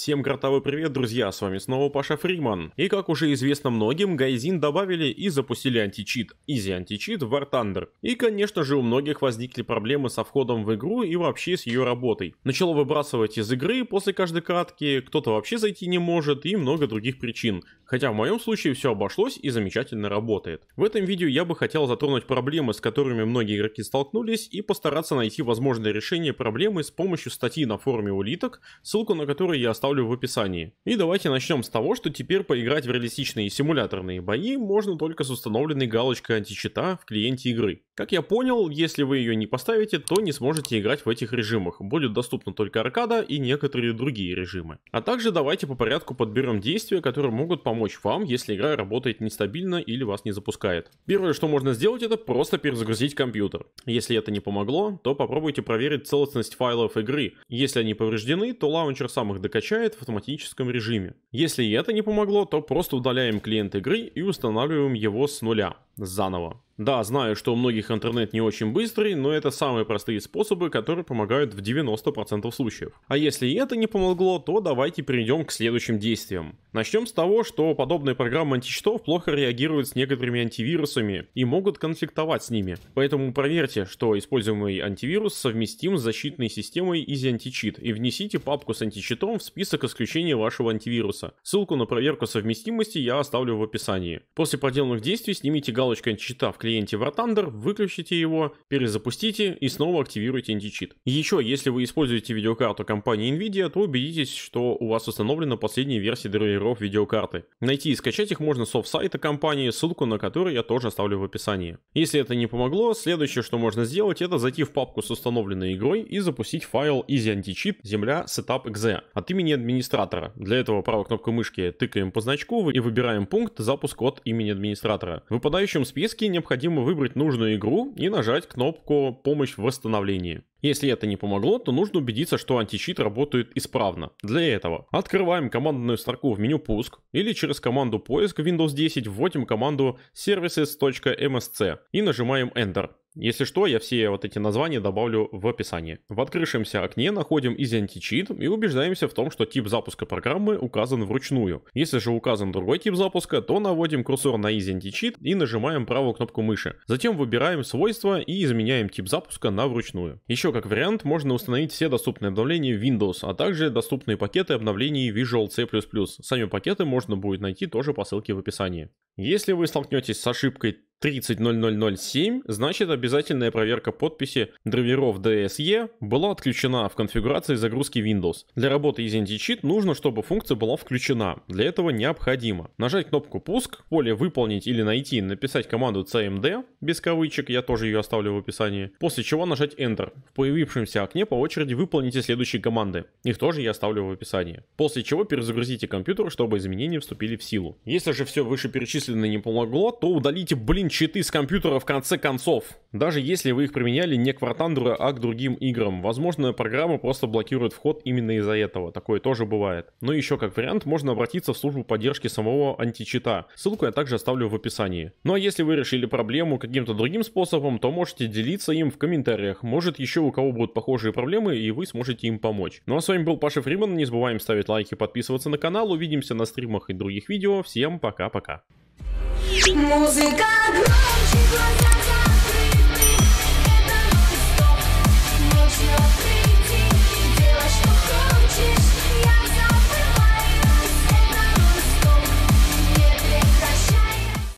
Всем кротовый привет, друзья, с вами снова Паша Фриман. И как уже известно многим, Гайзин добавили и запустили античит, изи античит в War Thunder. И конечно же у многих возникли проблемы со входом в игру и вообще с ее работой. Начало выбрасывать из игры после каждой катки, кто-то вообще зайти не может и много других причин. Хотя в моем случае все обошлось и замечательно работает. В этом видео я бы хотел затронуть проблемы, с которыми многие игроки столкнулись, и постараться найти возможное решение проблемы с помощью статьи на форуме улиток, ссылку на которую я оставлю в описании. И давайте начнем с того, что теперь поиграть в реалистичные симуляторные бои можно только с установленной галочкой античита в клиенте игры. Как я понял, если вы ее не поставите, то не сможете играть в этих режимах, будет доступна только аркада и некоторые другие режимы. А также давайте по порядку подберем действия, которые могут помочь помочь вам, если игра работает нестабильно или вас не запускает. Первое, что можно сделать, это просто перезагрузить компьютер. Если это не помогло, то попробуйте проверить целостность файлов игры. Если они повреждены, то лаунчер сам их докачает в автоматическом режиме. Если и это не помогло, то просто удаляем клиент игры и устанавливаем его с нуля, заново. Да, знаю, что у многих интернет не очень быстрый, но это самые простые способы, которые помогают в 90% случаев. А если и это не помогло, то давайте перейдем к следующим действиям. Начнем с того, что подобные программы античтов плохо реагируют с некоторыми антивирусами и могут конфликтовать с ними. Поэтому проверьте, что используемый антивирус совместим с защитной системой Easy AntiChit, и внесите папку с античитом в список исключений вашего антивируса. Ссылку на проверку совместимости я оставлю в описании. После проделанных действий снимите галочку античита в клиенте клиенте Wrath выключите его, перезапустите и снова активируйте nt Еще, если вы используете видеокарту компании NVIDIA, то убедитесь, что у вас установлена последняя версия драйверов видеокарты. Найти и скачать их можно с сайта компании, ссылку на который я тоже оставлю в описании. Если это не помогло, следующее, что можно сделать, это зайти в папку с установленной игрой и запустить файл Easy easyanticheat земля setup.exe от имени администратора. Для этого правой кнопкой мышки тыкаем по значку и выбираем пункт запуск от имени администратора. В выпадающем списке необходимо необходимо выбрать нужную игру и нажать кнопку «Помощь в восстановлении». Если это не помогло, то нужно убедиться, что античит работает исправно. Для этого открываем командную строку в меню «Пуск» или через команду «Поиск» в Windows 10 вводим команду «Services.msc» и нажимаем «Enter». Если что, я все вот эти названия добавлю в описании. В открывшемся окне находим изентичит и убеждаемся в том, что тип запуска программы указан вручную. Если же указан другой тип запуска, то наводим курсор на изентичит и нажимаем правую кнопку мыши. Затем выбираем свойства и изменяем тип запуска на вручную. Еще как вариант можно установить все доступные обновления Windows, а также доступные пакеты обновлений Visual C++. Сами пакеты можно будет найти тоже по ссылке в описании. Если вы столкнетесь с ошибкой 30007, значит обязательная проверка подписи драйверов DSE была отключена в конфигурации загрузки Windows. Для работы из NTCheat нужно, чтобы функция была включена. Для этого необходимо нажать кнопку «Пуск», поле «Выполнить» или «Найти», написать команду CMD, без кавычек, я тоже ее оставлю в описании, после чего нажать Enter. В появившемся окне по очереди выполните следующие команды. Их тоже я оставлю в описании. После чего перезагрузите компьютер, чтобы изменения вступили в силу. Если же все вышеперечисленное не помогло, то удалите, блин, читы с компьютера в конце концов, даже если вы их применяли не к Вартандеру, а к другим играм. Возможно, программа просто блокирует вход именно из-за этого. Такое тоже бывает. Но еще как вариант, можно обратиться в службу поддержки самого античита. Ссылку я также оставлю в описании. Ну а если вы решили проблему каким-то другим способом, то можете делиться им в комментариях. Может еще у кого будут похожие проблемы и вы сможете им помочь. Ну а с вами был Паша Фриман. Не забываем ставить лайки, подписываться на канал. Увидимся на стримах и других видео. Всем пока-пока. Музыка громче глаза.